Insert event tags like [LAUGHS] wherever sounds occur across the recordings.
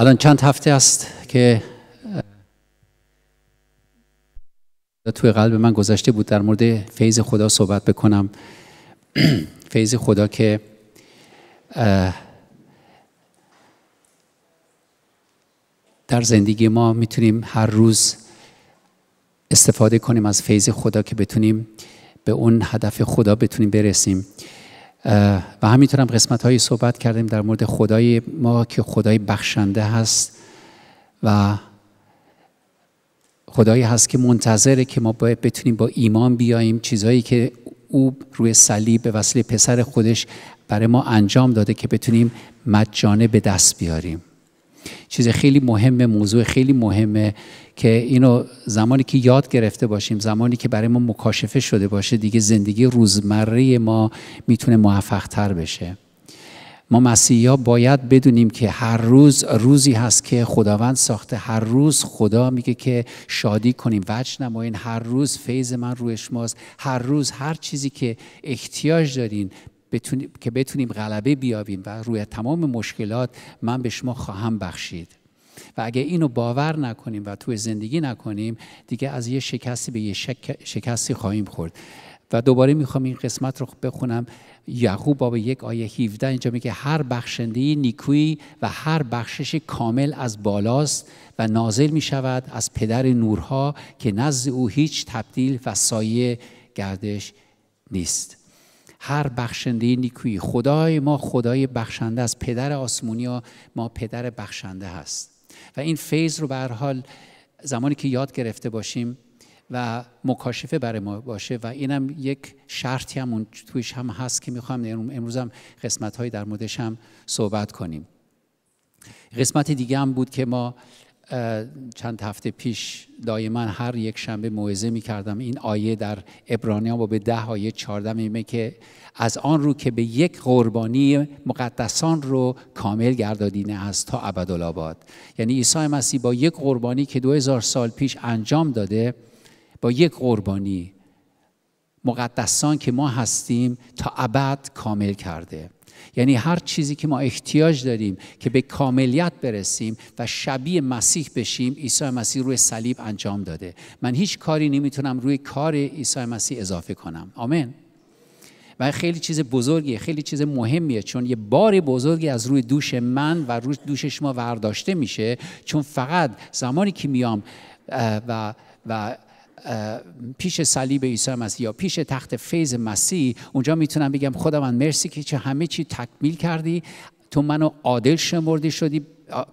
الان چند هفته است که توی قلب من گذشته بود در مورد فیض خدا صحبت بکنم [CLEARS THROAT] فیض خدا که در زندگی ما میتونیم هر روز استفاده کنیم از فیض خدا که بتونیم به اون هدف خدا بتونیم برسیم و همینطور هم قسمت هایی صحبت کردیم در مورد خدای ما که خدای بخشنده هست و خدایی هست که منتظره که ما باید بتونیم با ایمان بیاییم چیزهایی که او روی صلیب به وسیله پسر خودش برای ما انجام داده که بتونیم مجانه به دست بیاریم چیز خیلی مهمه موضوع خیلی مهمه که اینو زمانی که یاد گرفته باشیم زمانی که برای ما مکاشفه شده باشه دیگه زندگی روزمره ما میتونه موفق تر بشه ما مسیحی ها باید بدونیم که هر روز روزی هست که خداوند ساخته هر روز خدا میگه که شادی کنیم وجه نمایین هر روز فیض من روی شماست هر روز هر چیزی که احتیاج دارین بتونیم، که بتونیم غلبه بیابیم و روی تمام مشکلات من به شما خواهم بخشید و اگه اینو باور نکنیم و توی زندگی نکنیم دیگه از یه شکستی به یه شکستی خواهیم خورد و دوباره میخوام این قسمت رو بخونم یعقوب باب یک آیه 17 اینجا میگه هر بخشنده نیکویی و هر بخشش کامل از بالاست و نازل میشود از پدر نورها که نزد او هیچ تبدیل و سایه گردش نیست هر بخشنده نیکویی خدای ما خدای بخشنده است پدر آسمونی ما پدر بخشنده هست و این فیض رو به حال زمانی که یاد گرفته باشیم و مکاشفه برای ما باشه و اینم یک شرطی هم تویش هم هست که میخوام امروز هم قسمت های در موردش هم صحبت کنیم قسمت دیگه هم بود که ما چند هفته پیش دائما هر یک شنبه موعظه می کردم این آیه در عبرانیان با به ده آیه چارده میمه که از آن رو که به یک قربانی مقدسان رو کامل گردادینه است تا عبدالاباد یعنی عیسی مسیح با یک قربانی که دو هزار سال پیش انجام داده با یک قربانی مقدسان که ما هستیم تا ابد کامل کرده یعنی هر چیزی که ما احتیاج داریم که به کاملیت برسیم و شبیه مسیح بشیم عیسی مسیح روی صلیب انجام داده من هیچ کاری نمیتونم روی کار عیسی مسیح اضافه کنم آمین و خیلی چیز بزرگیه خیلی چیز مهمیه چون یه بار بزرگی از روی دوش من و روی دوش شما ورداشته میشه چون فقط زمانی که میام و و پیش صلیب عیسی مسیح یا پیش تخت فیض مسیح اونجا میتونم بگم خدا من مرسی که چه همه چی تکمیل کردی تو منو عادل شمرده شدی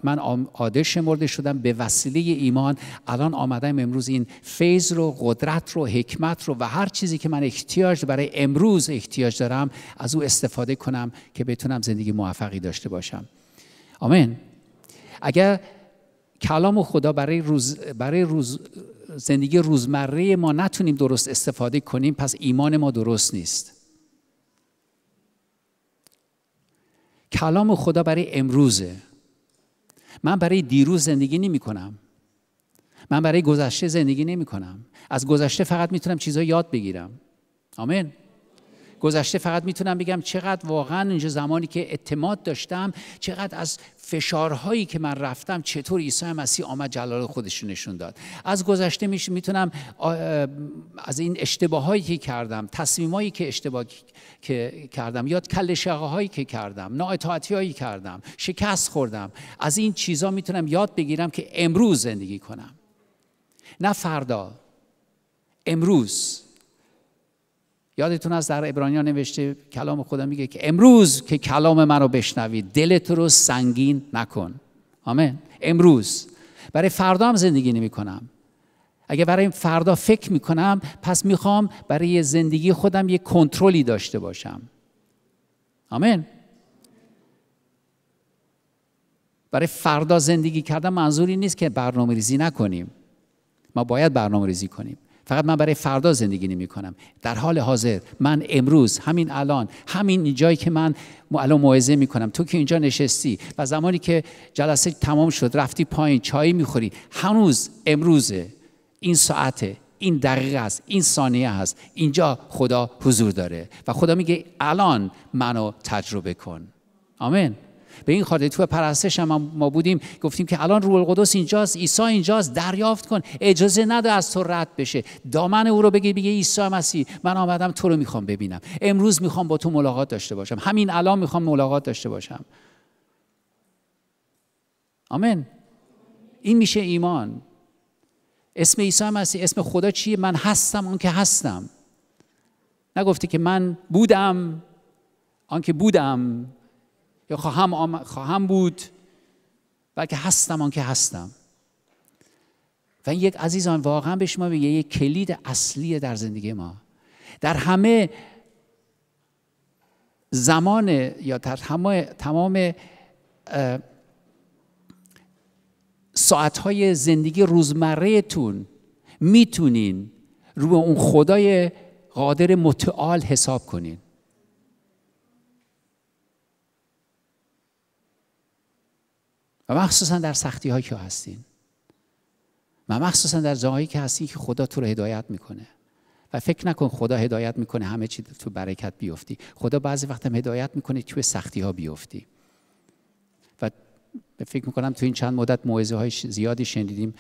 من عادل شمرده شدم به وسیله ایمان الان آمدم امروز این فیض رو قدرت رو حکمت رو و هر چیزی که من احتیاج برای امروز احتیاج دارم از او استفاده کنم که بتونم زندگی موفقی داشته باشم آمین اگر کلام خدا برای, روز، برای روز، زندگی روزمره ما نتونیم درست استفاده کنیم پس ایمان ما درست نیست کلام خدا برای امروزه من برای دیروز زندگی نمی کنم من برای گذشته زندگی نمی کنم از گذشته فقط میتونم چیزها یاد بگیرم آمین گذشته فقط میتونم بگم چقدر واقعا اینجا زمانی که اعتماد داشتم چقدر از فشارهایی که من رفتم چطور عیسی مسیح آمد جلال خودش نشون داد از گذشته میتونم از این اشتباهایی که کردم تصمیمایی که اشتباه که کردم یاد کل هایی که کردم نااطاعتی هایی کردم شکست خوردم از این چیزا میتونم یاد بگیرم که امروز زندگی کنم نه فردا امروز یادتون از در ابرانیان نوشته کلام خدا میگه که امروز که کلام من رو بشنوید دلت رو سنگین نکن آمین امروز برای فردا هم زندگی نمی کنم اگه برای فردا فکر می کنم پس میخوام برای زندگی خودم یه کنترلی داشته باشم آمین برای فردا زندگی کردن منظوری نیست که برنامه ریزی نکنیم ما باید برنامه ریزی کنیم فقط من برای فردا زندگی نمی کنم در حال حاضر من امروز همین الان همین جایی که من الان موعظه می کنم تو که اینجا نشستی و زمانی که جلسه تمام شد رفتی پایین چای میخوری هنوز امروزه این ساعته این دقیقه است این ثانیه است اینجا خدا حضور داره و خدا میگه الان منو تجربه کن آمین به این خاطر تو پرستش هم ما بودیم گفتیم که الان روح القدس اینجاست عیسی اینجاست دریافت کن اجازه نده از تو رد بشه دامن او رو بگی بگی عیسی مسیح من آمدم تو رو میخوام ببینم امروز میخوام با تو ملاقات داشته باشم همین الان میخوام ملاقات داشته باشم آمین این میشه ایمان اسم عیسی مسیح اسم خدا چیه من هستم آنکه هستم نگفته که من بودم آنکه بودم یا خواهم, آم... خواهم بود بلکه هستم آنکه هستم و این یک عزیزان واقعا به شما میگه یک کلید اصلی در زندگی ما در همه زمان یا در همه تمام ساعتهای زندگی تون میتونین رو به اون خدای قادر متعال حساب کنین و مخصوصا در سختی هایی که هستین و مخصوصا در جاهایی که هستین که خدا تو رو هدایت میکنه و فکر نکن خدا هدایت میکنه همه چی تو برکت بیفتی خدا بعضی وقت هم هدایت میکنه توی سختی ها بیفتی و فکر میکنم تو این چند مدت موعظه های زیادی شنیدیم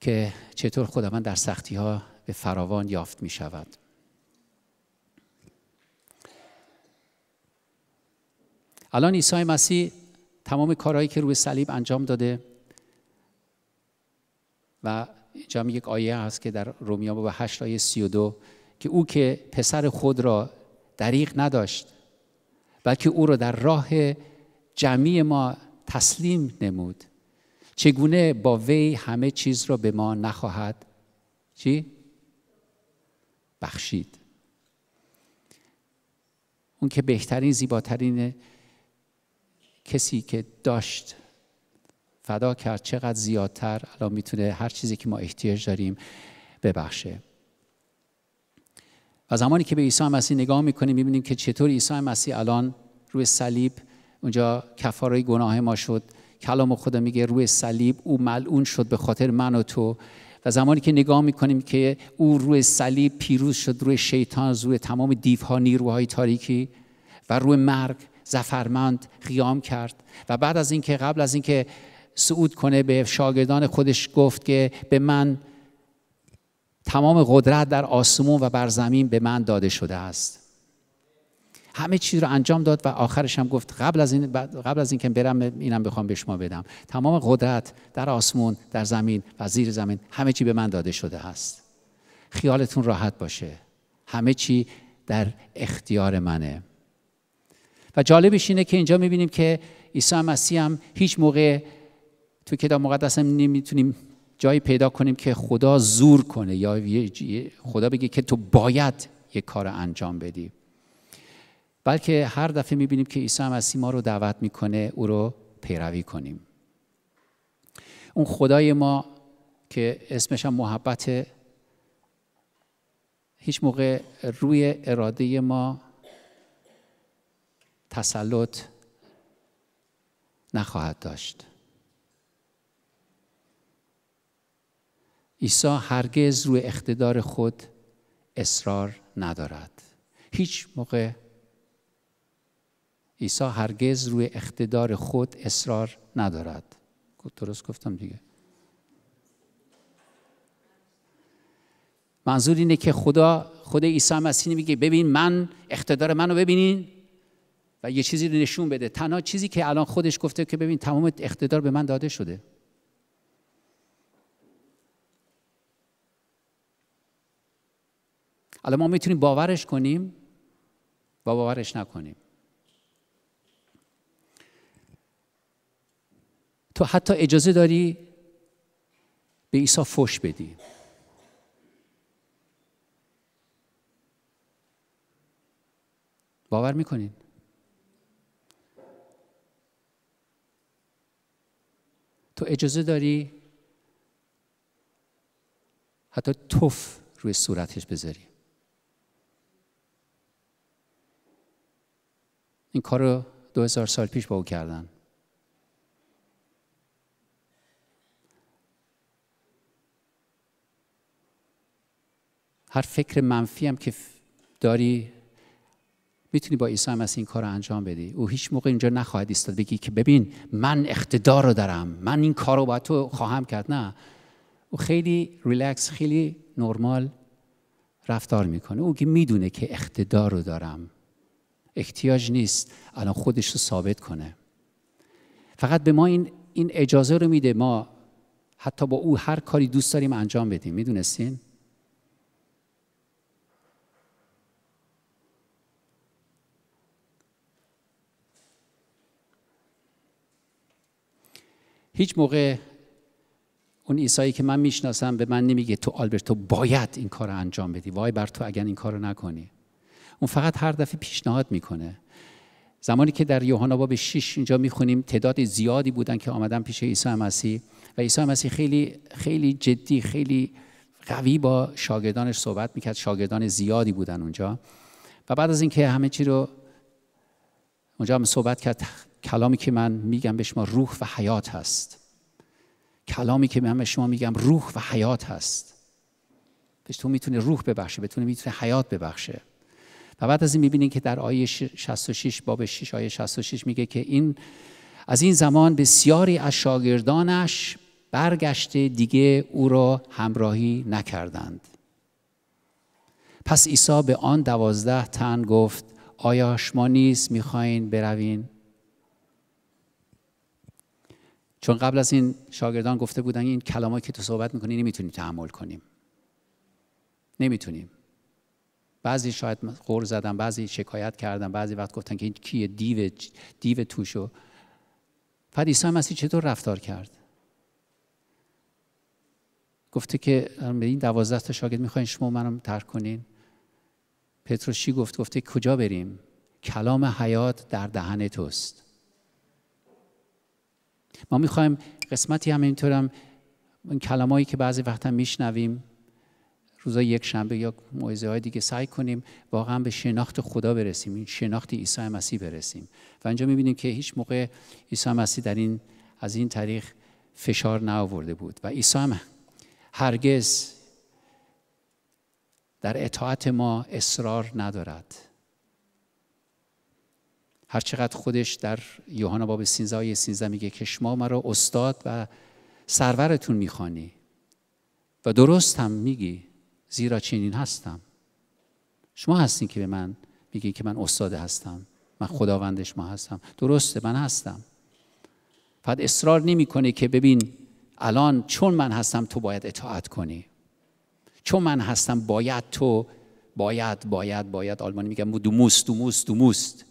که چطور خداوند در سختی ها به فراوان یافت می الان عیسی مسیح تمام کارهایی که روی صلیب انجام داده و اینجا یک آیه هست که در رومیا باب 8 آیه 32 که او که پسر خود را دریغ نداشت بلکه او را در راه جمعی ما تسلیم نمود چگونه با وی همه چیز را به ما نخواهد چی؟ بخشید اون که بهترین زیباترین کسی که داشت فدا کرد چقدر زیادتر الان میتونه هر چیزی که ما احتیاج داریم ببخشه و زمانی که به عیسی مسیح نگاه میکنیم میبینیم که چطور عیسی مسیح الان روی صلیب اونجا کفارای گناه ما شد کلام خدا میگه روی صلیب او ملعون شد به خاطر من و تو و زمانی که نگاه میکنیم که او روی صلیب پیروز شد روی شیطان روی تمام دیوها نیروهای تاریکی و روی مرگ زفرمند قیام کرد و بعد از اینکه قبل از اینکه صعود کنه به شاگردان خودش گفت که به من تمام قدرت در آسمون و بر زمین به من داده شده است همه چیز رو انجام داد و آخرش هم گفت قبل از این قبل از اینکه برم اینم بخوام به شما بدم تمام قدرت در آسمون در زمین و زیر زمین همه چی به من داده شده است خیالتون راحت باشه همه چی در اختیار منه و جالبش اینه که اینجا میبینیم که عیسی مسیح هم هیچ موقع تو کتاب مقدس هم نمیتونیم جایی پیدا کنیم که خدا زور کنه یا خدا بگه که تو باید یک کار انجام بدی بلکه هر دفعه میبینیم که عیسی مسیح ما رو دعوت میکنه او رو پیروی کنیم اون خدای ما که اسمش هم محبت هیچ موقع روی اراده ما تسلط نخواهد داشت عیسی هرگز روی اقتدار خود اصرار ندارد هیچ موقع عیسی هرگز روی اقتدار خود اصرار ندارد درست گفتم دیگه منظور اینه که خدا خود عیسی مسیح میگه ببین من اقتدار منو ببینین یه چیزی رو نشون بده تنها چیزی که الان خودش گفته که ببین تمام اقتدار به من داده شده الان ما میتونیم باورش کنیم و باورش نکنیم تو حتی اجازه داری به عیسی فش بدی باور میکنین تو اجازه داری حتی توف روی صورتش بذاری این کار رو دو هزار سال پیش با او کردن هر فکر منفی هم که داری میتونی با عیسی مسیح این کار رو انجام بدی او هیچ موقع اینجا نخواهد ایستاد بگی که ببین من اقتدار رو دارم من این کار رو با تو خواهم کرد نه او خیلی ریلکس خیلی نرمال رفتار میکنه او که میدونه که اقتدار رو دارم احتیاج نیست الان خودش رو ثابت کنه فقط به ما این این اجازه رو میده ما حتی با او هر کاری دوست داریم انجام بدیم میدونستین هیچ موقع اون عیسایی که من میشناسم به من نمیگه تو آلبرت تو باید این کار رو انجام بدی وای بر تو اگر این کار رو نکنی اون فقط هر دفعه پیشنهاد میکنه زمانی که در یوحنا باب 6 اینجا میخونیم تعداد زیادی بودن که آمدن پیش عیسی مسیح و عیسی مسیح خیلی خیلی جدی خیلی قوی با شاگردانش صحبت میکرد شاگردان زیادی بودن اونجا و بعد از اینکه همه چی رو اونجا هم صحبت کرد کلامی که من میگم به شما روح و حیات هست کلامی که من به شما میگم روح و حیات هست تو میتونه روح ببخشه بتونه میتونه حیات ببخشه و بعد از این میبینین که در آیه 66 باب 6 آیه 66 میگه که این از این زمان بسیاری از شاگردانش برگشته دیگه او را همراهی نکردند پس عیسی به آن دوازده تن گفت آیا شما نیست میخواین بروین چون قبل از این شاگردان گفته بودن این کلامایی که تو صحبت میکنی نمیتونیم تحمل کنیم نمیتونیم بعضی شاید غور زدن بعضی شکایت کردن بعضی وقت گفتن که این کیه دیو دیو توشو بعد عیسی مسیح چطور رفتار کرد گفته که به این دوازده تا شاگرد میخواین شما منم ترک کنین پتروشی چی گفت گفته کجا بریم کلام حیات در دهن توست ما میخوایم قسمتی هم اینطورم این کلمایی که بعضی وقتا میشنویم روزای یک شنبه یا موعظه های دیگه سعی کنیم واقعا به شناخت خدا برسیم این شناخت عیسی مسیح برسیم و اینجا میبینیم که هیچ موقع عیسی مسیح در این از این طریق فشار نآورده بود و عیسی هم هرگز در اطاعت ما اصرار ندارد هرچقدر خودش در یوحنا باب 13 آیه 13 میگه که شما مرا استاد و سرورتون میخوانی و درست هم میگی زیرا چنین هستم شما هستین که به من میگی که من استاد هستم من خداوندش ما هستم درسته من هستم فقط اصرار نمیکنه که ببین الان چون من هستم تو باید اطاعت کنی چون من هستم باید تو باید باید باید آلمانی میگه دوموس دوموس دوموست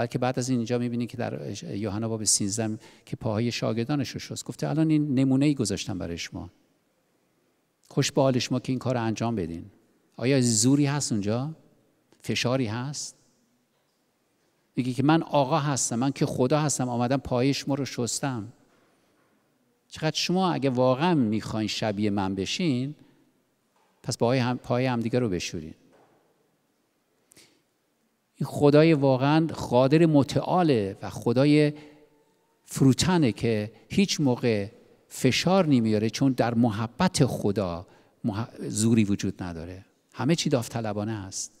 بلکه بعد از اینجا میبینی که در یوحنا باب 13 که پاهای شاگردانش رو شست گفته الان این نمونه ای گذاشتم برای شما خوش به حال شما که این کار رو انجام بدین آیا زوری هست اونجا فشاری هست میگه که من آقا هستم من که خدا هستم آمدم پاهای شما رو شستم چقدر شما اگه واقعا میخواین شبیه من بشین پس پای هم پای همدیگه رو بشورین این خدای واقعا قادر متعاله و خدای فروتنه که هیچ موقع فشار نمیاره چون در محبت خدا زوری وجود نداره همه چی داوطلبانه است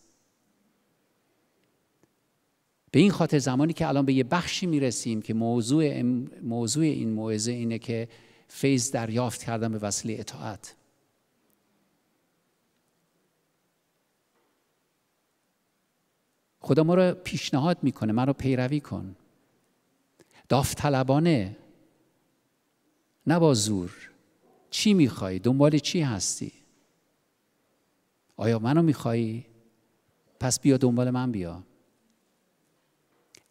به این خاطر زمانی که الان به یه بخشی میرسیم که موضوع, موضوع این موعظه اینه که فیض دریافت کردن به وسیله اطاعت خدا ما رو پیشنهاد میکنه من رو پیروی کن داوطلبانه نه با زور چی میخوای دنبال چی هستی آیا منو میخوای، پس بیا دنبال من بیا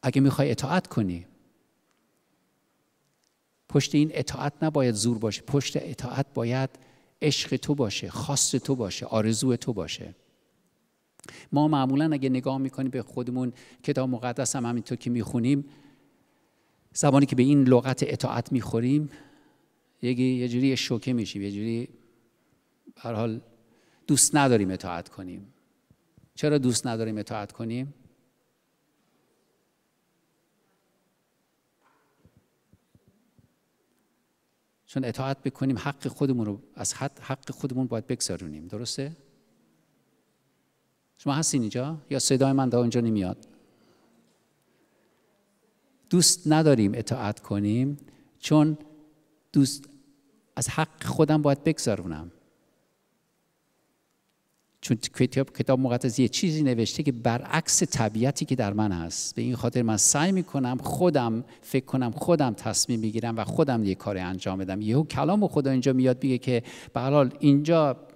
اگه میخوای اطاعت کنی پشت این اطاعت نباید زور باشه پشت اطاعت باید عشق تو باشه خواست تو باشه آرزو تو باشه ما معمولا اگه نگاه میکنیم به خودمون کتاب مقدس هم همینطور که میخونیم زمانی که به این لغت اطاعت میخوریم یه جوری شوکه میشیم یه جوری هر حال دوست نداریم اطاعت کنیم چرا دوست نداریم اطاعت کنیم چون اطاعت بکنیم حق خودمون رو از حد حق خودمون باید بگذارونیم درسته شما هستین اینجا یا صدای من در اینجا نمیاد دوست نداریم اطاعت کنیم چون دوست از حق خودم باید بگذارونم چون کتاب, کتاب مقدس یه چیزی نوشته که برعکس طبیعتی که در من هست به این خاطر من سعی میکنم خودم فکر کنم خودم تصمیم بگیرم و خودم یه کار انجام بدم یهو کلام خدا اینجا میاد میگه که به اینجا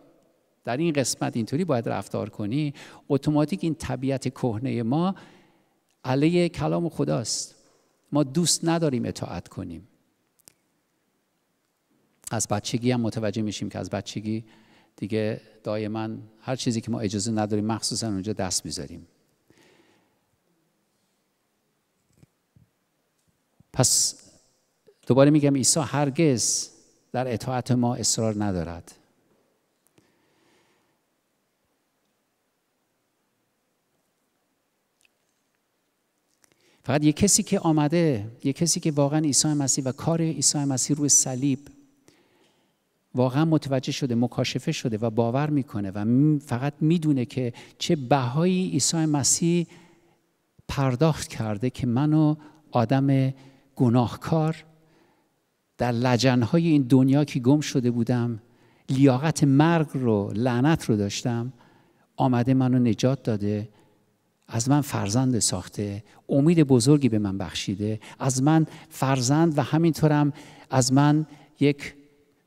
در این قسمت اینطوری باید رفتار کنی اتوماتیک این طبیعت کهنه ما علیه کلام خداست ما دوست نداریم اطاعت کنیم از بچگی هم متوجه میشیم که از بچگی دیگه دائما هر چیزی که ما اجازه نداریم مخصوصا اونجا دست میذاریم پس دوباره میگم عیسی هرگز در اطاعت ما اصرار ندارد فقط یه کسی که آمده یه کسی که واقعا عیسی مسیح و کار عیسی مسیح روی صلیب واقعا متوجه شده مکاشفه شده و باور میکنه و فقط میدونه که چه بهایی عیسی مسیح پرداخت کرده که منو آدم گناهکار در لجنهای این دنیا که گم شده بودم لیاقت مرگ رو لعنت رو داشتم آمده منو نجات داده از من فرزند ساخته امید بزرگی به من بخشیده از من فرزند و همینطورم از من یک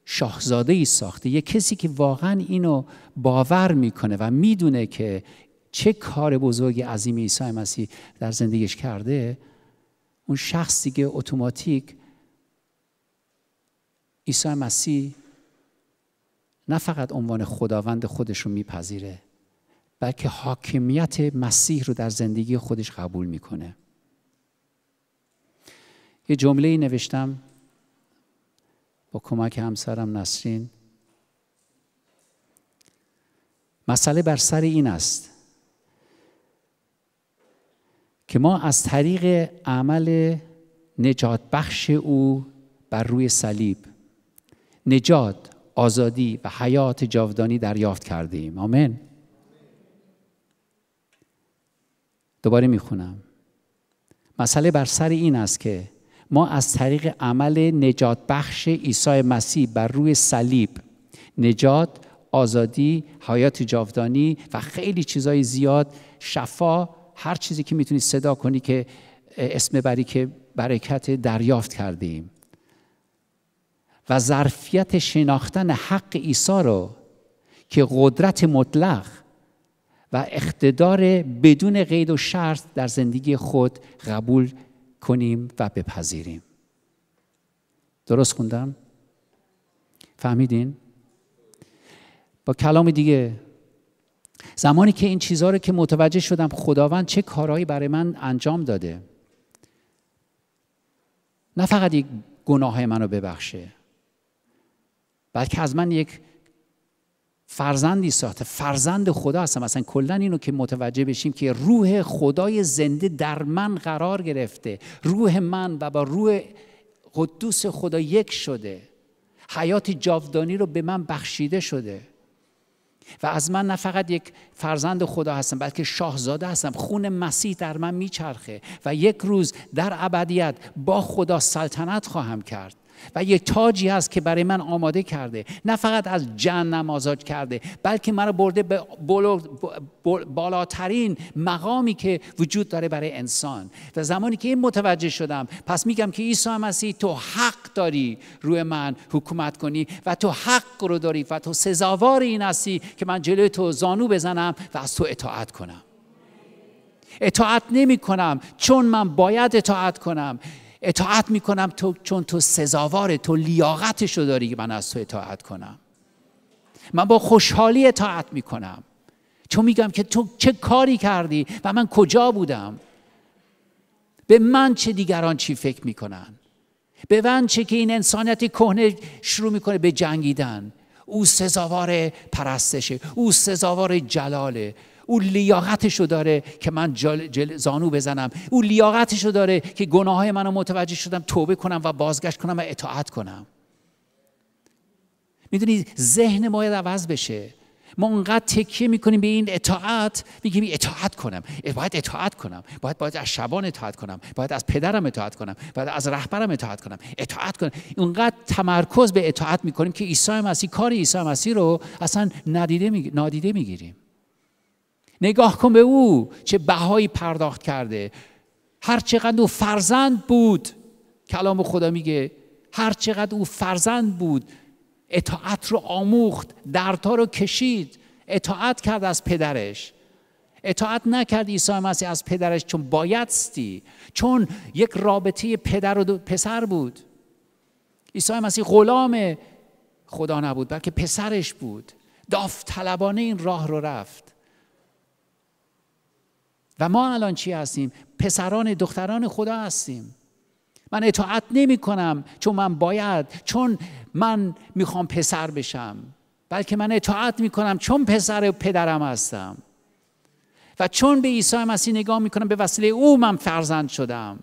شاهزاده ای ساخته یک کسی که واقعا اینو باور میکنه و میدونه که چه کار بزرگی عظیم عیسی مسیح در زندگیش کرده اون شخص دیگه اتوماتیک عیسی مسیح نه فقط عنوان خداوند خودش رو میپذیره بلکه حاکمیت مسیح رو در زندگی خودش قبول میکنه یه جمله ای نوشتم با کمک همسرم نسرین مسئله بر سر این است که ما از طریق عمل نجات بخش او بر روی صلیب نجات آزادی و حیات جاودانی دریافت کرده آمین دوباره میخونم مسئله بر سر این است که ما از طریق عمل نجات بخش عیسی مسیح بر روی صلیب نجات آزادی حیات جاودانی و خیلی چیزهای زیاد شفا هر چیزی که میتونی صدا کنی که اسم بری که برکت دریافت کردیم و ظرفیت شناختن حق عیسی رو که قدرت مطلق و اقتدار بدون قید و شرط در زندگی خود قبول کنیم و بپذیریم درست خوندم؟ فهمیدین؟ با کلام دیگه زمانی که این چیزها رو که متوجه شدم خداوند چه کارهایی برای من انجام داده نه فقط یک گناه منو ببخشه بلکه از من یک فرزندی ساخته فرزند خدا هستم اصلا کلا اینو که متوجه بشیم که روح خدای زنده در من قرار گرفته روح من و با روح قدوس خدا یک شده حیات جاودانی رو به من بخشیده شده و از من نه فقط یک فرزند خدا هستم بلکه شاهزاده هستم خون مسیح در من میچرخه و یک روز در ابدیت با خدا سلطنت خواهم کرد و یه تاجی هست که برای من آماده کرده نه فقط از جهنم آزاد کرده بلکه مرا برده به بالاترین مقامی که وجود داره برای انسان و زمانی که این متوجه شدم پس میگم که عیسی مسیح تو حق داری روی من حکومت کنی و تو حق رو داری و تو سزاوار این هستی که من جلوی تو زانو بزنم و از تو اطاعت کنم اطاعت نمی کنم چون من باید اطاعت کنم اطاعت میکنم تو چون تو سزاواره تو لیاقتشو داری که من از تو اطاعت کنم من با خوشحالی اطاعت میکنم چون میگم که تو چه کاری کردی و من کجا بودم به من چه دیگران چی فکر میکنن به من چه که این انسانیت کهنه شروع میکنه به جنگیدن او سزاوار پرستشه او سزاوار جلاله او لیاقتشو داره که من جل زانو بزنم او لیاقتشو داره که گناه های منو متوجه شدم توبه کنم و بازگشت کنم و اطاعت کنم میدونید ذهن باید عوض بشه ما اونقدر تکیه میکنیم به این اطاعت میگیم اطاعت کنم باید اطاعت کنم باید باید از شبان اطاعت کنم باید از پدرم اطاعت کنم باید از رهبرم اطاعت کنم اطاعت کنم اونقدر تمرکز به اطاعت میکنیم که عیسی مسیح کار عیسی مسیح رو اصلا ندیده می... نادیده میگیریم نگاه کن به او چه بهایی پرداخت کرده هر چقدر او فرزند بود کلام خدا میگه هر چقدر او فرزند بود اطاعت رو آموخت دردها رو کشید اطاعت کرد از پدرش اطاعت نکرد عیسی مسیح از پدرش چون بایدستی چون یک رابطه پدر و پسر بود عیسی مسیح غلام خدا نبود بلکه پسرش بود داوطلبانه این راه رو رفت و ما الان چی هستیم پسران دختران خدا هستیم من اطاعت نمی کنم چون من باید چون من میخوام پسر بشم بلکه من اطاعت می کنم چون پسر پدرم هستم و چون به عیسی مسیح نگاه می کنم به وسیله او من فرزند شدم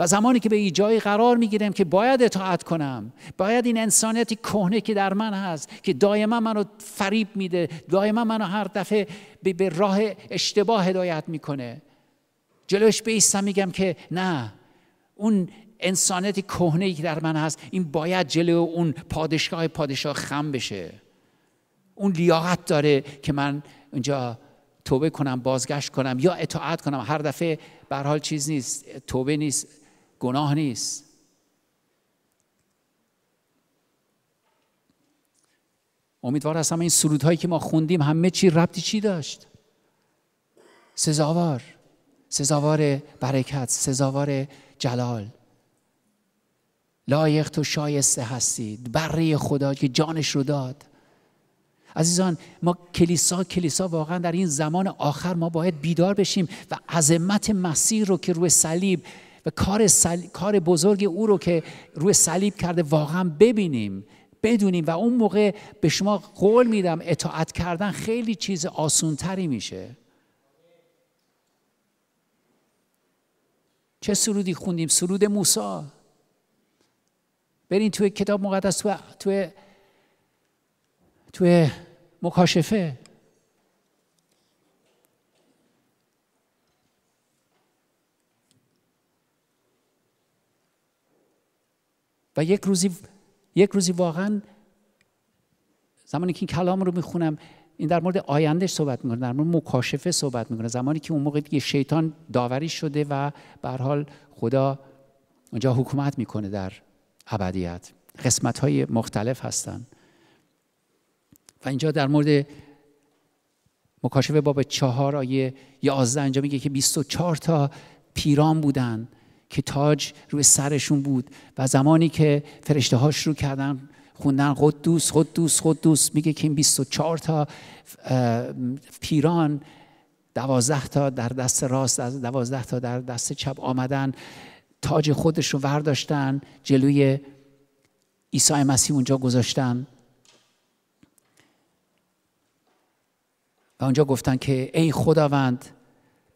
و زمانی که به این جایی قرار میگیرم که باید اطاعت کنم باید این انسانیتی کهنه که در من هست که دائما منو فریب میده دائما منو هر دفعه به راه اشتباه هدایت میکنه جلوش بیستم میگم که نه اون انسانیتی کهنه که در من هست این باید جلو اون پادشاه پادشاه خم بشه اون لیاقت داره که من اونجا توبه کنم بازگشت کنم یا اطاعت کنم هر دفعه به حال چیز نیست توبه نیست گناه نیست امیدوار هستم این سرودهایی که ما خوندیم همه چی ربطی چی داشت سزاوار سزاوار برکت سزاوار جلال لایق تو شایسته هستید بره خدا که جانش رو داد عزیزان ما کلیسا کلیسا واقعا در این زمان آخر ما باید بیدار بشیم و عظمت مسیر رو که روی صلیب و کار, سل... کار بزرگ او رو که روی صلیب کرده واقعا ببینیم بدونیم و اون موقع به شما قول میدم اطاعت کردن خیلی چیز آسونتری میشه چه سرودی خوندیم سرود موسی برین توی کتاب مقدس توی توی, توی مکاشفه و یک روزی یک روزی واقعا زمانی که این کلام رو میخونم این در مورد آیندهش صحبت میکنه در مورد مکاشفه صحبت میکنه زمانی که اون موقع دیگه شیطان داوری شده و به حال خدا اونجا حکومت میکنه در ابدیت قسمت های مختلف هستن و اینجا در مورد مکاشفه باب چهار آیه یازده اینجا میگه که 24 تا پیران بودن که تاج روی سرشون بود و زمانی که فرشته ها شروع کردن خوندن قدوس قدوس قدوس میگه که این 24 تا پیران دوازده تا در دست راست از دوازده تا در دست چپ آمدن تاج خودش رو ورداشتن جلوی عیسی مسیح اونجا گذاشتن و اونجا گفتن که ای خداوند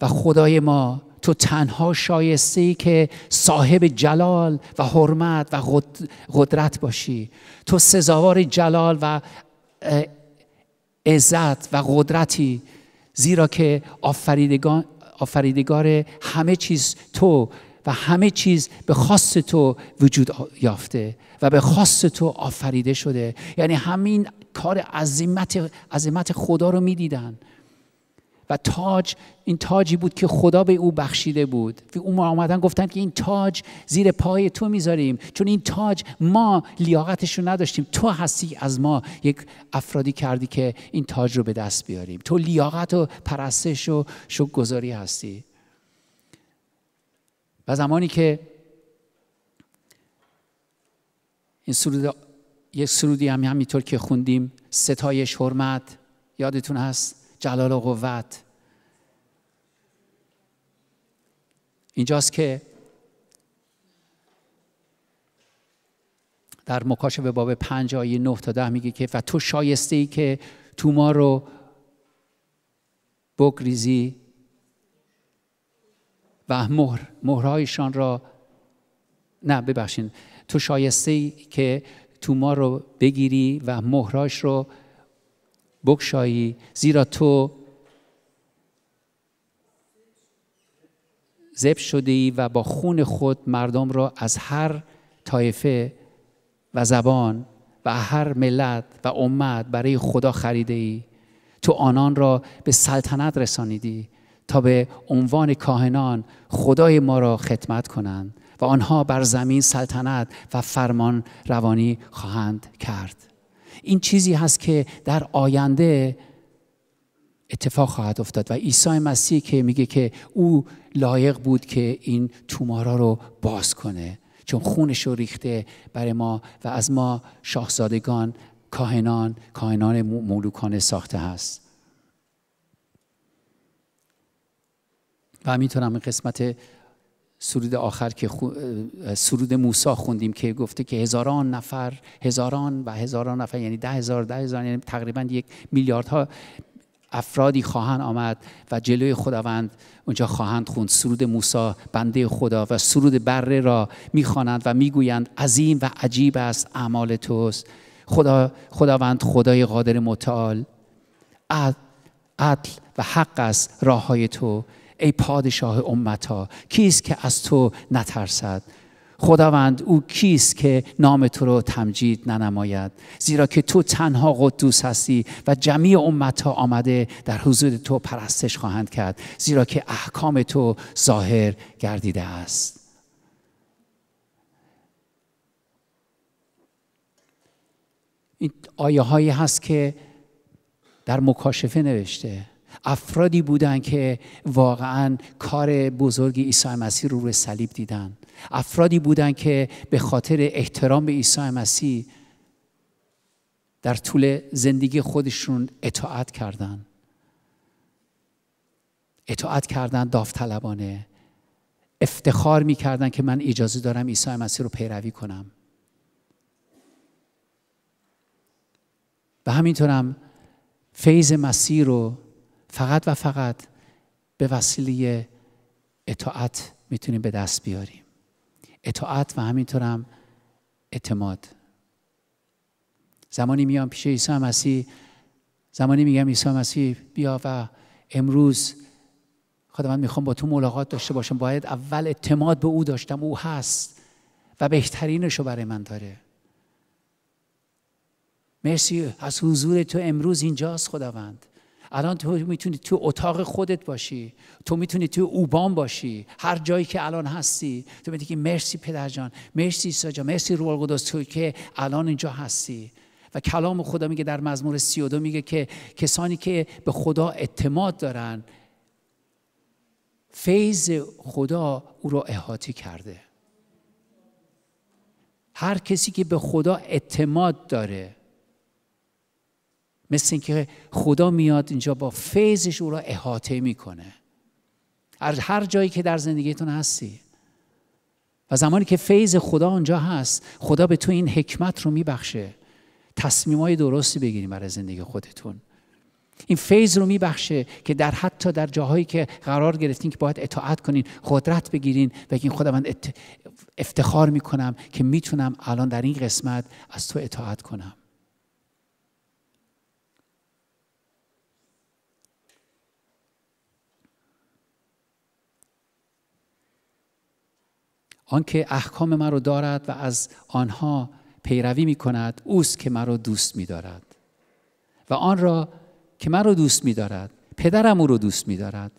و خدای ما تو تنها شایسته که صاحب جلال و حرمت و قدرت باشی تو سزاوار جلال و عزت و قدرتی زیرا که آفریدگار, آفریدگار همه چیز تو و همه چیز به خواست تو وجود یافته و به خواست تو آفریده شده یعنی همین کار عظمت, عظمت خدا رو میدیدن و تاج این تاجی بود که خدا به او بخشیده بود و ما آمدن گفتن که این تاج زیر پای تو میذاریم چون این تاج ما لیاقتش رو نداشتیم تو هستی از ما یک افرادی کردی که این تاج رو به دست بیاریم تو لیاقت و پرستش و گذاری هستی و زمانی که این سرود یک سرودی هم همینطور که خوندیم ستایش حرمت یادتون هست جلال و قوت اینجاست که در مکاشفه باب پنج آیه نه تا ده میگه که و تو شایسته ای که تو ما رو بگریزی و مهر مهرهایشان را نه ببخشین تو شایسته ای که تو ما رو بگیری و مهرهاش رو بکشایی زیرا تو زب شده ای و با خون خود مردم را از هر طایفه و زبان و هر ملت و امت برای خدا خریده ای تو آنان را به سلطنت رسانیدی تا به عنوان کاهنان خدای ما را خدمت کنند و آنها بر زمین سلطنت و فرمان روانی خواهند کرد این چیزی هست که در آینده اتفاق خواهد افتاد و عیسی مسیح که میگه که او لایق بود که این تومارا رو باز کنه چون خونش رو ریخته برای ما و از ما شاهزادگان کاهنان کاهنان مولوکانه ساخته هست و همینطور هم قسمت سرود آخر که سرود موسا خوندیم که گفته که هزاران نفر هزاران و هزاران نفر یعنی ده هزار ده هزار یعنی تقریبا یک میلیاردها افرادی خواهند آمد و جلوی خداوند اونجا خواهند خوند سرود موسا بنده خدا و سرود بره را میخوانند و میگویند عظیم و عجیب است اعمال توست خدا خداوند خدای قادر متعال عدل و حق است راه های تو ای پادشاه امتا کیست که از تو نترسد خداوند او کیست که نام تو رو تمجید ننماید زیرا که تو تنها قدوس هستی و جمعی امتا آمده در حضور تو پرستش خواهند کرد زیرا که احکام تو ظاهر گردیده است این آیه هایی هست که در مکاشفه نوشته افرادی بودند که واقعا کار بزرگ عیسی مسیح رو روی صلیب دیدن افرادی بودند که به خاطر احترام به عیسی مسیح در طول زندگی خودشون اطاعت کردن اطاعت کردن داوطلبانه افتخار میکردن که من اجازه دارم عیسی مسیح رو پیروی کنم و همینطورم فیض مسیح رو فقط و فقط به وسیله اطاعت میتونیم به دست بیاریم اطاعت و همینطورم اعتماد زمانی میام پیش عیسی مسیح زمانی میگم عیسی مسیح بیا و امروز خداوند میخوام با تو ملاقات داشته باشم باید اول اعتماد به او داشتم او هست و بهترینشو برای من داره مرسی از حضور تو امروز اینجاست خداوند الان تو میتونی تو اتاق خودت باشی تو میتونی تو اوبان باشی هر جایی که الان هستی تو میتونی که مرسی پدر جان مرسی ایسا جان مرسی روال که الان اینجا هستی و کلام خدا میگه در مزمور 32 میگه که کسانی که به خدا اعتماد دارن فیض خدا او را احاطه کرده هر کسی که به خدا اعتماد داره مثل اینکه خدا میاد اینجا با فیضش او را احاطه میکنه از هر جایی که در زندگیتون هستی و زمانی که فیض خدا اونجا هست خدا به تو این حکمت رو میبخشه های درستی بگیریم برای زندگی خودتون این فیض رو میبخشه که در حتی در جاهایی که قرار گرفتین که باید اطاعت کنین قدرت بگیرین این خدا من افتخار میکنم که میتونم الان در این قسمت از تو اطاعت کنم آنکه احکام مرا دارد و از آنها پیروی می کند اوست که مرا دوست می دارد و آن را که مرا دوست می دارد پدرم او رو دوست می دارد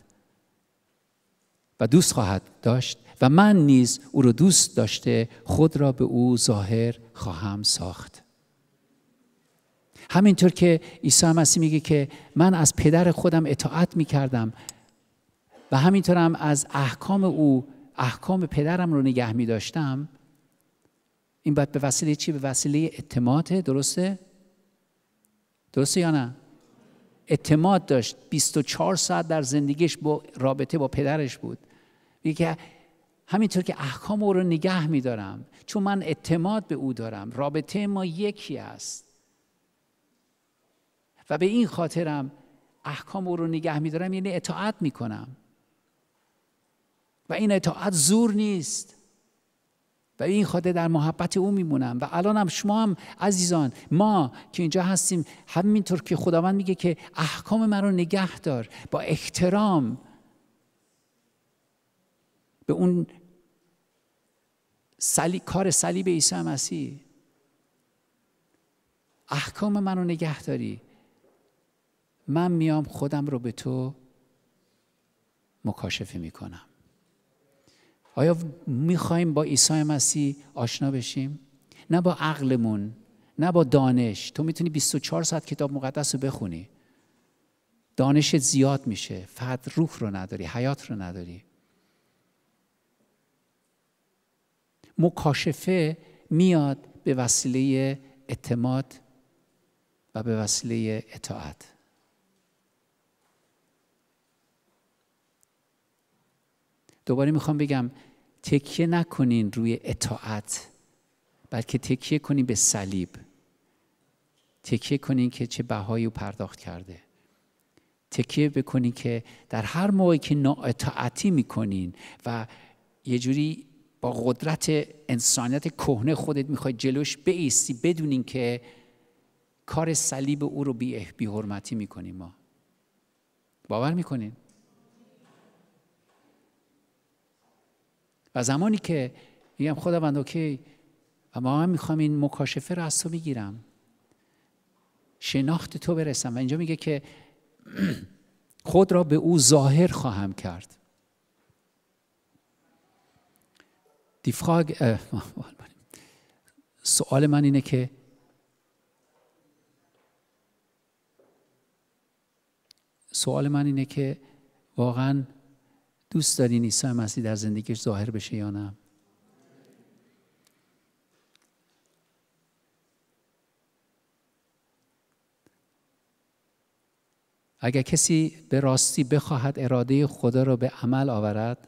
و دوست خواهد داشت و من نیز او را دوست داشته خود را به او ظاهر خواهم ساخت همینطور که عیسی مسیح میگه که من از پدر خودم اطاعت می کردم و همینطورم از احکام او احکام پدرم رو نگه می داشتم این باید به وسیله چی؟ به وسیله اعتماده درسته؟ درسته یا نه؟ اعتماد داشت 24 ساعت در زندگیش با رابطه با پدرش بود یکی همینطور که احکام او رو نگه میدارم چون من اعتماد به او دارم رابطه ما یکی است و به این خاطرم احکام او رو نگه میدارم یعنی اطاعت میکنم و این اطاعت زور نیست و این خاطر در محبت او میمونم و الانم شما هم عزیزان ما که اینجا هستیم همینطور که خداوند میگه که احکام من رو نگه دار با احترام به اون سلی... کار صلیب عیسی مسیح احکام رو نگه داری من میام خودم رو به تو مکاشفه میکنم آیا میخوایم با عیسی مسیح آشنا بشیم؟ نه با عقلمون نه با دانش تو میتونی 24 ساعت کتاب مقدس رو بخونی دانشت زیاد میشه فقط روح رو نداری حیات رو نداری مکاشفه میاد به وسیله اعتماد و به وسیله اطاعت دوباره میخوام بگم تکیه نکنین روی اطاعت بلکه تکیه کنین به صلیب تکیه کنین که چه بهایی پرداخت کرده تکیه بکنین که در هر موقعی که نااطاعتی میکنین و یه جوری با قدرت انسانیت کهنه خودت میخوای جلوش بیستی بدونین که کار صلیب او رو بی, بی حرمتی میکنیم ما باور میکنین و زمانی که میگم خداوند اوکی ما هم میخوام این مکاشفه رو از تو بگیرم شناخت تو برسم و اینجا میگه که [CLEARS THROAT] خود را به او ظاهر خواهم کرد دیفراگ [LAUGHS] سوال من اینه که سوال من اینه که واقعا دوست دارین عیسی مسیح در زندگیش ظاهر بشه یا نه اگر کسی به راستی بخواهد اراده خدا را به عمل آورد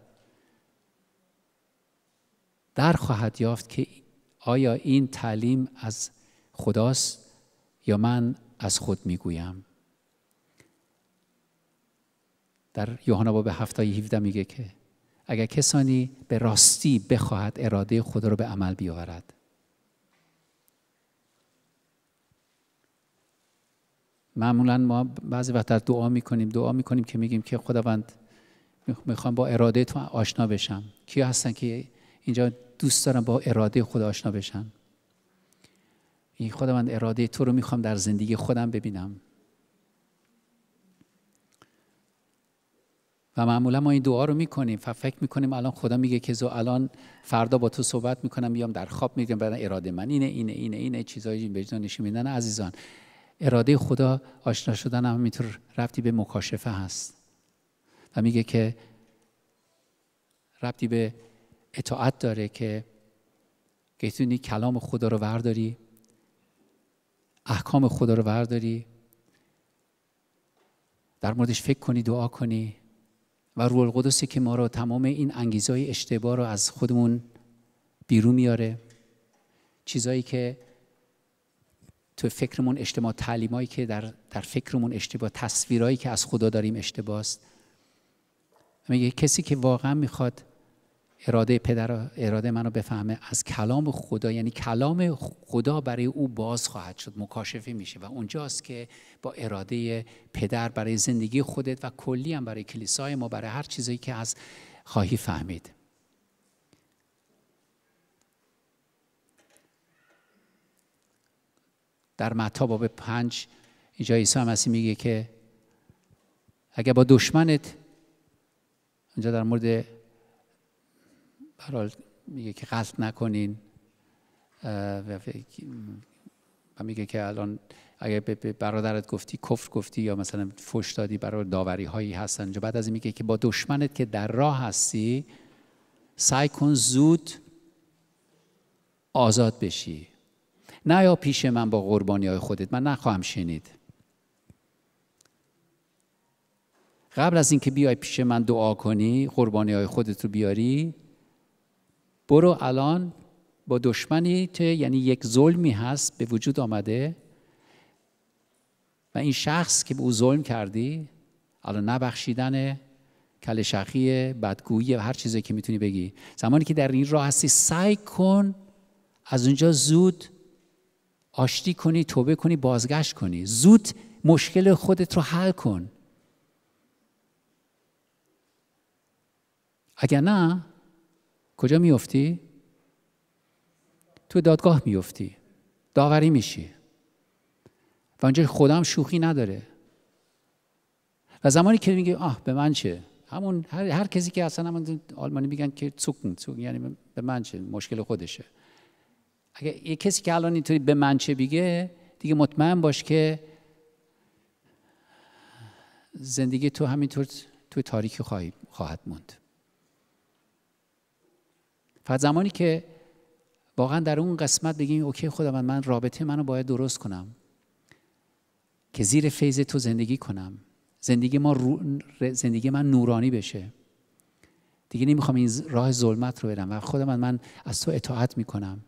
در خواهد یافت که آیا این تعلیم از خداست یا من از خود میگویم در یوحنا باب 7 17 میگه که اگر کسانی به راستی بخواهد اراده خدا رو به عمل بیاورد معمولا ما بعضی وقت دعا میکنیم دعا میکنیم که میگیم که خداوند میخوام با اراده تو آشنا بشم کیا هستن که اینجا دوست دارم با اراده خدا آشنا بشن؟ این خداوند اراده تو رو میخوام در زندگی خودم ببینم و معمولا ما این دعا رو میکنیم و فکر میکنیم الان خدا میگه که زو الان فردا با تو صحبت میکنم میام در خواب میگم برای اراده من اینه اینه اینه اینه چیزایی وجدان میدن عزیزان اراده خدا آشنا شدن هم میتونه رفتی به مکاشفه هست و میگه که رفتی به اطاعت داره که گهتونی کلام خدا رو ورداری احکام خدا رو ورداری در موردش فکر کنی دعا کنی و روح که ما رو تمام این انگیزه های اشتباه رو از خودمون بیرون میاره چیزایی که تو فکرمون اشتباه تعلیمایی که در, در فکرمون اشتباه تصویرایی که از خدا داریم اشتباه است میگه کسی که واقعا میخواد اراده پدر اراده منو بفهمه از کلام خدا یعنی کلام خدا برای او باز خواهد شد مکاشفه میشه و اونجاست که با اراده پدر برای زندگی خودت و کلی هم برای کلیسای ما برای هر چیزی که از خواهی فهمید در متا باب پنج اینجا عیسی مسیح میگه که اگر با دشمنت اونجا در مورد برحال میگه که قصد نکنین و میگه که الان اگر به برادرت گفتی کفر گفتی یا مثلا فش دادی برای داوری هایی هستن بعد از این میگه که با دشمنت که در راه هستی سعی کن زود آزاد بشی نه یا پیش من با قربانی های خودت من نخواهم شنید قبل از اینکه بیای پیش من دعا کنی قربانی های خودت رو بیاری برو الان با دشمنی که یعنی یک ظلمی هست به وجود آمده و این شخص که به او ظلم کردی الان نبخشیدن کل شخی بدگویی و هر چیزی که میتونی بگی زمانی که در این راه هستی سعی کن از اونجا زود آشتی کنی توبه کنی بازگشت کنی زود مشکل خودت رو حل کن اگر نه کجا میفتی؟ تو دادگاه میفتی داوری میشی و اونجا خودم شوخی نداره و زمانی که میگه آه به من چه همون هر, کسی که اصلا همون آلمانی میگن که چوکن، چوکن یعنی به من چه مشکل خودشه اگه یه کسی که الان اینطوری به من چه بگه دیگه مطمئن باش که زندگی تو همینطور توی تاریکی خواهد موند فقط زمانی که واقعا در اون قسمت بگیم اوکی خدا من رابطه منو باید درست کنم که زیر فیض تو زندگی کنم زندگی, ما زندگی من نورانی بشه دیگه نمیخوام این راه ظلمت رو برم و خدا من من از تو اطاعت میکنم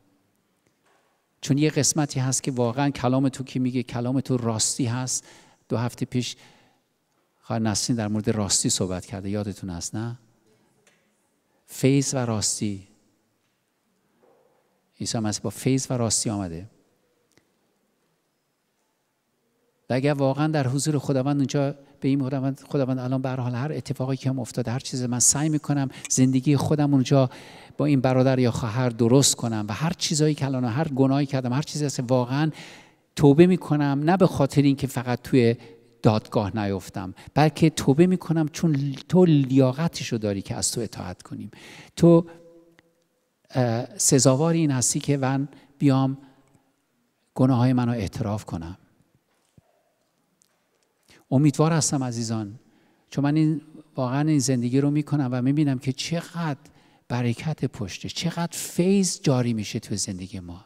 چون یه قسمتی هست که واقعا کلام تو که میگه کلام تو راستی هست دو هفته پیش خواهر نسرین در مورد راستی صحبت کرده یادتون هست نه فیض و راستی عیسی مسیح با فیض و راستی آمده و اگر واقعا در حضور خداوند اونجا به این خداوند خداوند الان به حال هر اتفاقی که هم افتاده هر چیز من سعی میکنم زندگی خودم اونجا با این برادر یا خواهر درست کنم و هر چیزایی که الان هر گناهی کردم هر چیزی هست واقعا توبه میکنم نه به خاطر اینکه فقط توی دادگاه نیفتم بلکه توبه میکنم چون تو لیاقتشو داری که از تو اطاعت کنیم تو سزاوار این هستی که من بیام گناه های من اعتراف کنم امیدوار هستم عزیزان چون من این واقعا این زندگی رو میکنم و میبینم که چقدر برکت پشته چقدر فیض جاری میشه تو زندگی ما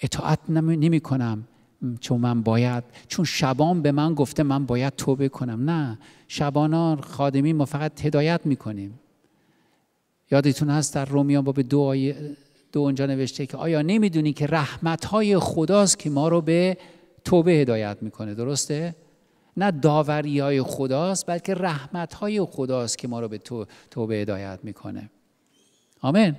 اطاعت نمی کنم چون من باید چون شبان به من گفته من باید توبه کنم نه شبانان خادمی ما فقط هدایت میکنیم یادتون هست در رومیان باب دو, دو اونجا نوشته که آیا نمیدونی که های خداست که ما رو به توبه هدایت میکنه درسته؟ نه داوری های خداست بلکه رحمت های خداست که ما رو به تو، توبه هدایت میکنه آمین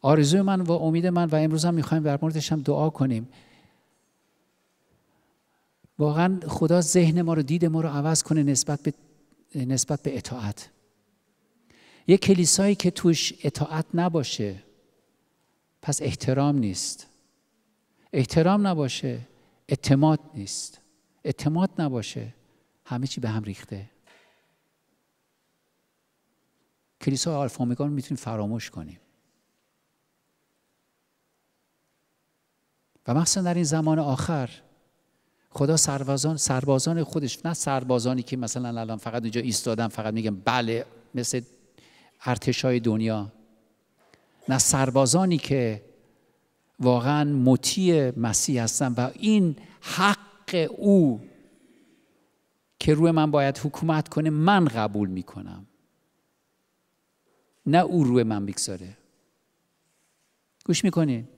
آرزوی من و امید من و امروز هم میخوایم بر موردش هم دعا کنیم واقعا خدا ذهن ما رو دید ما رو عوض کنه نسبت به نسبت به اطاعت یه کلیسایی که توش اطاعت نباشه پس احترام نیست احترام نباشه اعتماد نیست اعتماد نباشه همه چی به هم ریخته کلیسا آلفامیگان رو میتونیم فراموش کنیم و مخصوصا در این زمان آخر خدا سربازان سربازان خودش نه سربازانی که مثلا الان فقط اینجا ایستادن فقط میگن بله مثل های دنیا نه سربازانی که واقعا مطیع مسیح هستن و این حق او که روی من باید حکومت کنه من قبول میکنم نه او روی من بگذاره گوش میکنین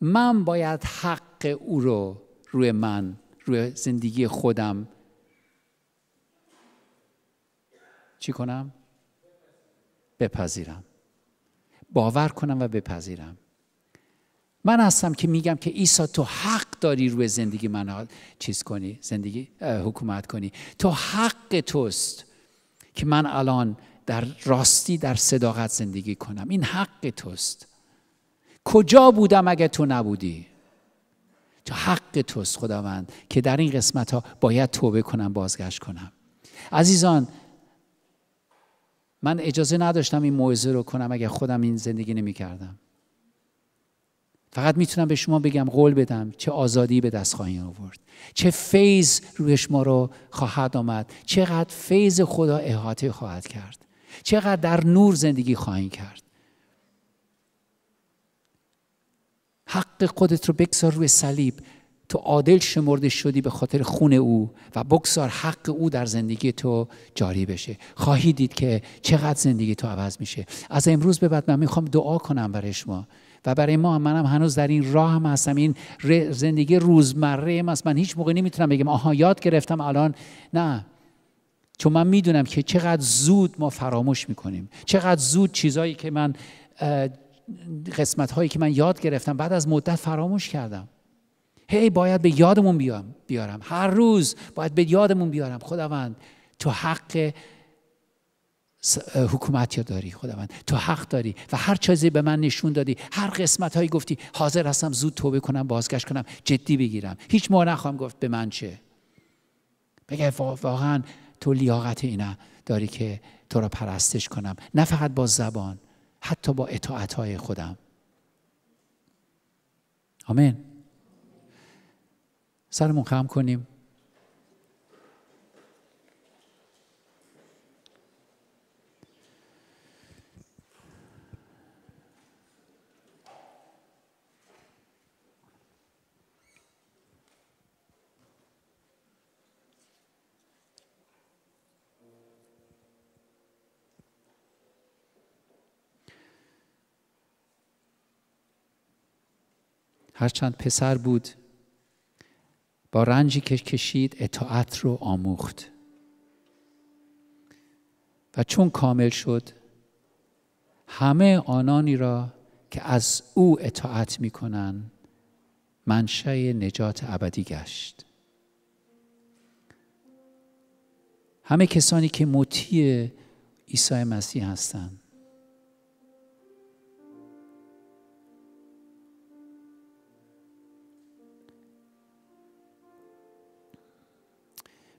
من باید حق او رو روی من روی زندگی خودم چی کنم؟ بپذیرم باور کنم و بپذیرم من هستم که میگم که عیسی تو حق داری روی زندگی من چیز کنی زندگی حکومت کنی تو حق توست که من الان در راستی در صداقت زندگی کنم این حق توست کجا بودم اگه تو نبودی تو حق توست خداوند که در این قسمت ها باید توبه کنم بازگشت کنم عزیزان من اجازه نداشتم این موعظه رو کنم اگر خودم این زندگی نمی کردم فقط میتونم به شما بگم قول بدم چه آزادی به دست خواهیم آورد چه فیض روی شما رو خواهد آمد چقدر فیض خدا احاطه خواهد کرد چقدر در نور زندگی خواهیم کرد حق خودت رو بگذار روی صلیب تو عادل شمرده شدی به خاطر خون او و بگذار حق او در زندگی تو جاری بشه خواهی دید که چقدر زندگی تو عوض میشه از امروز به بعد من میخوام دعا کنم برای شما و برای ما هم منم هنوز در این راه هم هستم این زندگی روزمره هم هست من هیچ موقع نمیتونم بگم آها یاد گرفتم الان نه چون من میدونم که چقدر زود ما فراموش میکنیم چقدر زود چیزایی که من قسمت هایی که من یاد گرفتم بعد از مدت فراموش کردم هی باید به یادمون بیارم. بیارم هر روز باید به یادمون بیارم خداوند تو حق حکومت داری خداوند تو حق داری و هر چیزی به من نشون دادی هر قسمت هایی گفتی حاضر هستم زود توبه کنم بازگشت کنم جدی بگیرم هیچ موقع نخواهم گفت به من چه بگه واقعا تو لیاقت اینا داری که تو را پرستش کنم نه فقط با زبان حتی با اطاعت های خودم آمین سرمون خم کنیم هرچند پسر بود با رنجی که کشید اطاعت رو آموخت و چون کامل شد همه آنانی را که از او اطاعت می منشاء منشأ نجات ابدی گشت همه کسانی که مطیع عیسی مسیح هستند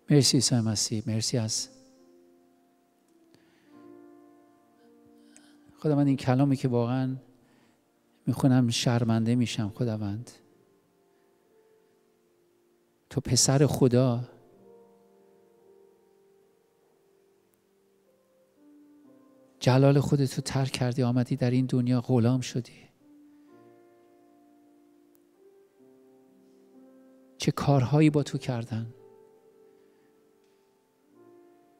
مرسی عیسی مسیح مرسی از خداوند این کلامی که واقعا میخونم شرمنده میشم خداوند تو پسر خدا جلال خودتو ترک کردی آمدی در این دنیا غلام شدی چه کارهایی با تو کردن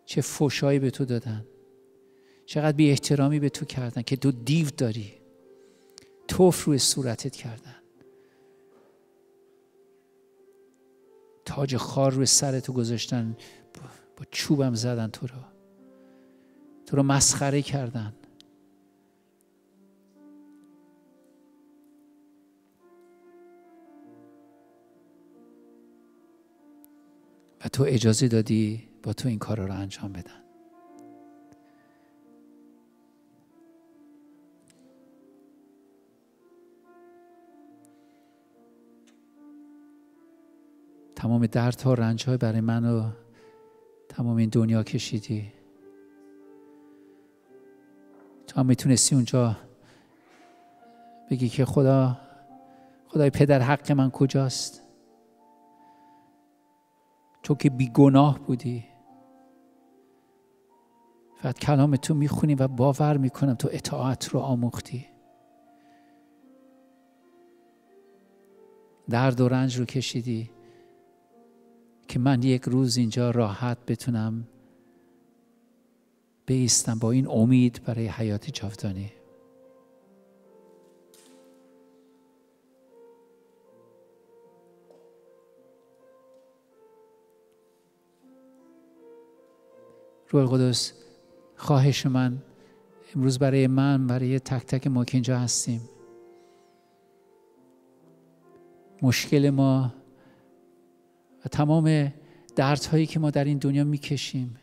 چه فوشایی به تو دادن چقدر بی احترامی به تو کردن که تو دیو داری توف روی صورتت کردن تاج خار روی سرتو گذاشتن با چوبم زدن تو رو تو رو مسخره کردن و تو اجازه دادی تو این کار رو انجام بدن تمام درد ها رنج های برای من و تمام این دنیا کشیدی تو هم میتونستی اونجا بگی که خدا خدای پدر حق من کجاست تو که گناه بودی فقط کلام تو میخونی و باور میکنم تو اطاعت رو آموختی درد و رنج رو کشیدی که من یک روز اینجا راحت بتونم بیستم با این امید برای حیات جاودانی روح القدس خواهش من امروز برای من برای تک تک ما که اینجا هستیم مشکل ما و تمام دردهایی که ما در این دنیا میکشیم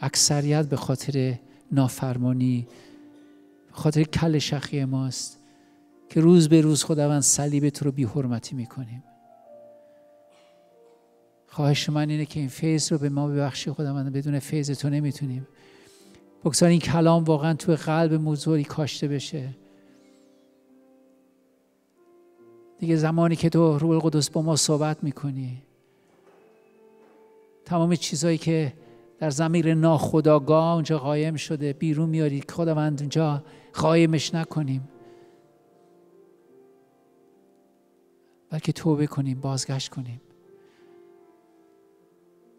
اکثریت به خاطر نافرمانی به خاطر کل شخی ماست که روز به روز خداوند صلیب تو رو بی حرمتی میکنیم خواهش من اینه که این فیض رو به ما ببخشی خداوند بدون فیض تو نمیتونیم بگذار این کلام واقعا توی قلب موضوعی کاشته بشه دیگه زمانی که تو روح القدس با ما صحبت میکنی تمام چیزایی که در زمیر ناخداگاه اونجا قایم شده بیرون میاری خداوند اونجا قایمش نکنیم بلکه توبه کنیم بازگشت کنیم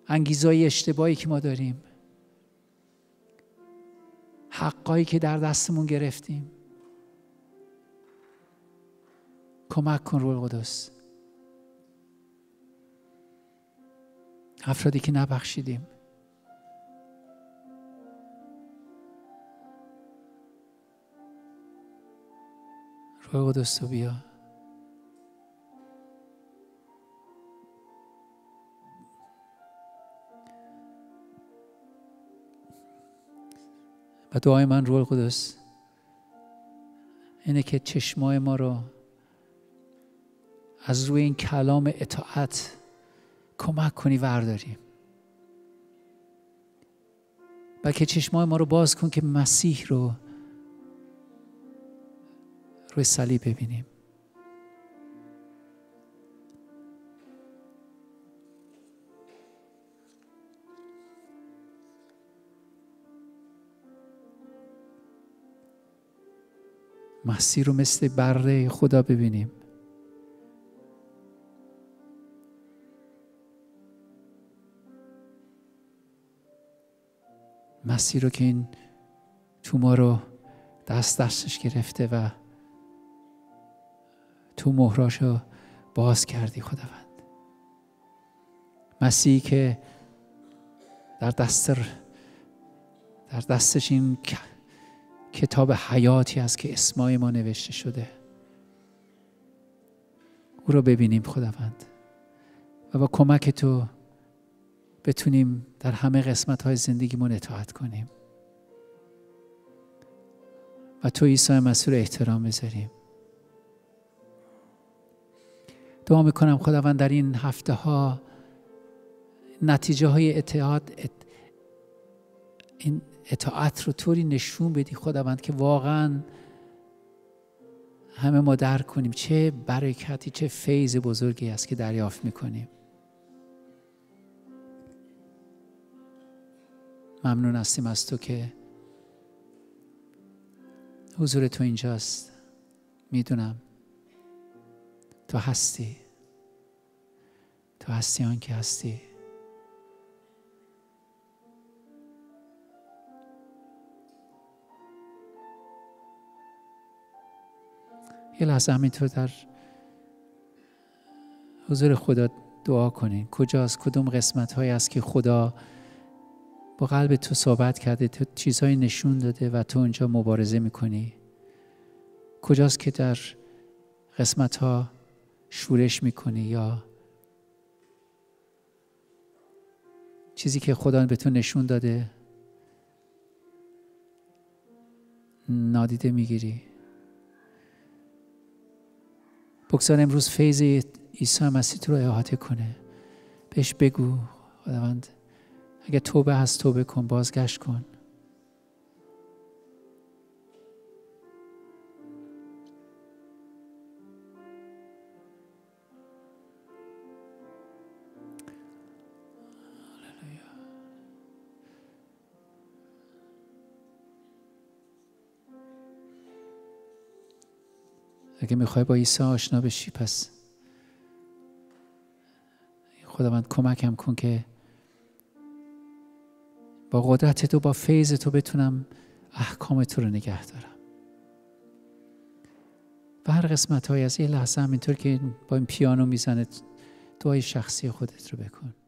انگیزای اشتباهی که ما داریم حقایی که در دستمون گرفتیم کمک کن روی قدس افرادی که نبخشیدیم روی قدس تو بیا و دعای من روح القدس اینه که چشمای ما رو از روی این کلام اطاعت کمک کنی ورداریم بلکه چشمای ما رو باز کن که مسیح رو روی صلیب ببینیم مسیر رو مثل بره خدا ببینیم مسیر رو که این ما رو دست دستش گرفته و تو مهراش رو باز کردی خداوند مسیحی که در دست در دستش این کتاب حیاتی است که اسمای ما نوشته شده او رو ببینیم خداوند و با کمک تو بتونیم در همه قسمت های زندگیمون اطاعت کنیم و تو عیسی مسیح احترام بذاریم دعا میکنم خداوند در این هفته ها نتیجه های اطاعت این اطاعت رو طوری نشون بدی خداوند که واقعا همه ما درک کنیم چه برکتی چه فیض بزرگی است که دریافت میکنیم ممنون هستیم از تو که حضور تو اینجاست میدونم تو هستی تو هستی آن که هستی یه لحظه همینطور در حضور خدا دعا کنین کجاست کدوم قسمت هایی است که خدا با قلب تو صحبت کرده تو چیزهایی نشون داده و تو اونجا مبارزه میکنی کجاست که در قسمت ها شورش میکنی یا چیزی که خدا به تو نشون داده نادیده میگیری بگذار امروز فیض عیسی مسیح تو رو احاطه کنه بهش بگو خداوند اگه توبه هست توبه کن بازگشت کن اگه میخوای با عیسی آشنا بشی پس خداوند کمکم کن که با قدرت تو با فیض تو بتونم احکام تو رو نگه دارم و هر قسمت های از یه لحظه همینطور که با این پیانو میزنه دعای شخصی خودت رو بکن